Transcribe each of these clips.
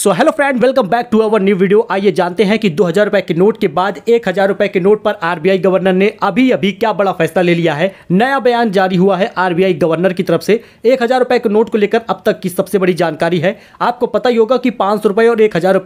so hello friend welcome back to our new video आइए जानते हैं कि दो हज़ार रुपए के नोट के बाद एक हज़ार रुपए के नोट पर आरबीआई गवर्नर ने अभी अभी क्या बड़ा फैसला ले लिया है नया बयान जारी हुआ है आरबीआई गवर्नर की तरफ से एक हज़ार रुपए के नोट को लेकर अब तक की सबसे बड़ी जानकारी है आपको पता ही होगा कि रुपए और एक हज़ार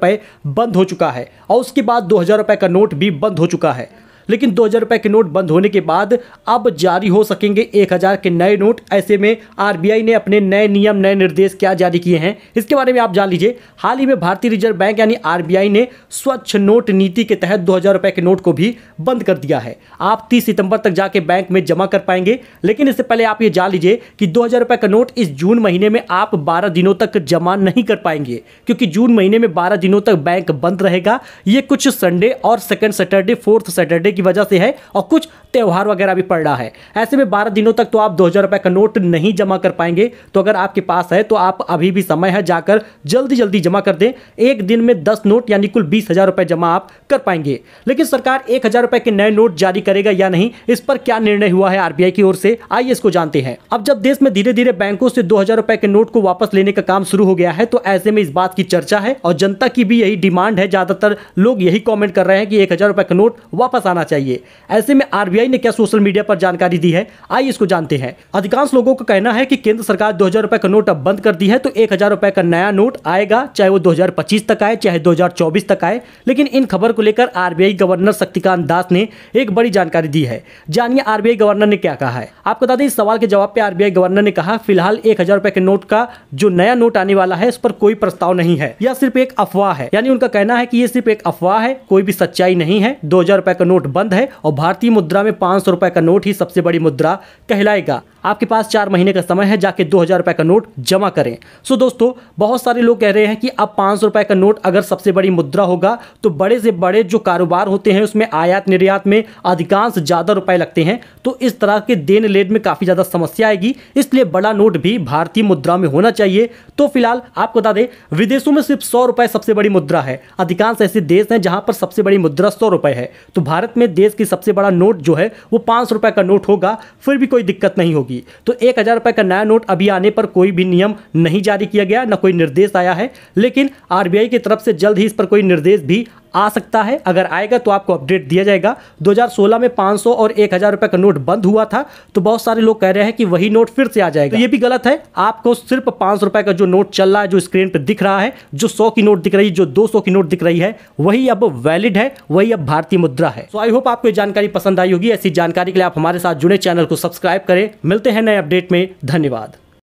बंद हो चुका है और उसके बाद दो हज़ार का नोट भी बंद हो चुका है लेकिन दो हज़ार रुपए के नोट बंद होने के बाद अब जारी हो सकेंगे एक हज़ार के नए नोट ऐसे में आरबीआई ने अपने नए नियम नए निर्देश क्या जारी किए हैं इसके बारे में आप जान लीजिए हाल ही में भारतीय रिजर्व बैंक यानी आरबीआई ने स्वच्छ नोट नीति के तहत दो हज़ार के नोट को भी बंद कर दिया है आप तीस सितंबर तक जाके बैंक में जमा कर पाएंगे लेकिन इससे पहले आप ये जान लीजिए कि दो हज़ार का नोट इस जून महीने में आप बारह दिनों तक जमा नहीं कर पाएंगे क्योंकि जून महीने में बारह दिनों तक बैंक बंद रहेगा ये कुछ संडे और सेकेंड सैटरडे फोर्थ सैटरडे की वजह से है और कुछ त्यौहार वगैरह भी पड़ रहा है ऐसे में बारह दिनों तक तो आप दो हज़ार का नोट नहीं जमा कर पाएंगे तो अगर आपके पास है तो आप अभी भी समय है जाकर जल्दी जल्दी जमा कर दें एक दिन में दस नोट यानी कुल बीस जमा आप कर पाएंगे लेकिन सरकार एक के नए नोट जारी करेगा या नहीं इस पर क्या निर्णय हुआ है आरबीआई की ओर से आइए इसको जानते हैं अब जब देश में धीरे धीरे बैंकों से दो हजार के नोट को वापस लेने का काम शुरू हो गया है तो ऐसे में इस बात की चर्चा है और जनता की भी यही डिमांड है ज्यादातर लोग यही कॉमेंट कर रहे हैं कि एक हजार रुपए का नोट वापस आना चाहिए ऐसे में आरबीआई ने क्या सोशल मीडिया पर जानकारी दी है आइए इसको जानते हैं अधिकांश लोगों का कहना है कि केंद्र सरकार दो हजार का नोट अब बंद कर दी है तो एक हजार का नया नोट आएगा चाहे वो दो तक आए चाहे दो तक आए लेकिन इन खबर को लेकर आरबीआई गवर्नर शक्तिकांत दास ने एक बड़ी जानकारी दी है जानिए आरबीआई गवर्नर ने क्या कहा है आपको बता दें इस सवाल के जवाब पे आरबीआई गवर्नर ने कहा फिलहाल एक हजार के नोट का जो नया नोट आने वाला है इस पर कोई प्रस्ताव नहीं है यह सिर्फ एक अफवाह है यानी उनका कहना है कि ये सिर्फ एक अफवाह है कोई भी सच्चाई नहीं है दो हजार का नोट बंद है और भारतीय मुद्रा में पाँच सौ का नोट ही सबसे बड़ी मुद्रा कहलाएगा आपके पास चार महीने का समय है जाके दो हज़ार रुपये का नोट जमा करें सो दोस्तों बहुत सारे लोग कह रहे हैं कि अब पाँच सौ रुपये का नोट अगर सबसे बड़ी मुद्रा होगा तो बड़े से बड़े जो कारोबार होते हैं उसमें आयात निर्यात में अधिकांश ज़्यादा रुपए लगते हैं तो इस तरह के देन लेन में काफ़ी ज़्यादा समस्या आएगी इसलिए बड़ा नोट भी भारतीय मुद्रा में होना चाहिए तो फिलहाल आपको बता दें विदेशों में सिर्फ सौ रुपये सबसे बड़ी मुद्रा है अधिकांश ऐसे देश हैं जहाँ पर सबसे बड़ी मुद्रा सौ रुपये है तो भारत में देश की सबसे बड़ा नोट जो है वो पाँच रुपये का नोट होगा फिर भी कोई दिक्कत नहीं होगी जाएगी तो एक हज़ार रुपये का नया नोट अभी आने पर कोई भी नियम नहीं जारी किया गया न कोई निर्देश आया है लेकिन आरबीआई की तरफ से जल्द ही इस पर कोई निर्देश भी आ सकता है अगर आएगा तो आपको अपडेट दिया जाएगा 2016 में 500 और एक हज़ार रुपए का नोट बंद हुआ था तो बहुत सारे लोग कह रहे हैं कि वही नोट फिर से आ जाएगा तो ये भी गलत है आपको सिर्फ पांच रुपये का जो नोट चल रहा है जो स्क्रीन पर दिख रहा है जो सौ की नोट दिख रही है जो दो की नोट दिख रही है वही अब वैलिड है वही अब भारतीय मुद्रा है सो आई होप आपको जानकारी पसंद आई होगी ऐसी जानकारी के लिए आप हमारे साथ जुड़े चैनल को सब्सक्राइब करें मिलते हैं नए अपडेट में धन्यवाद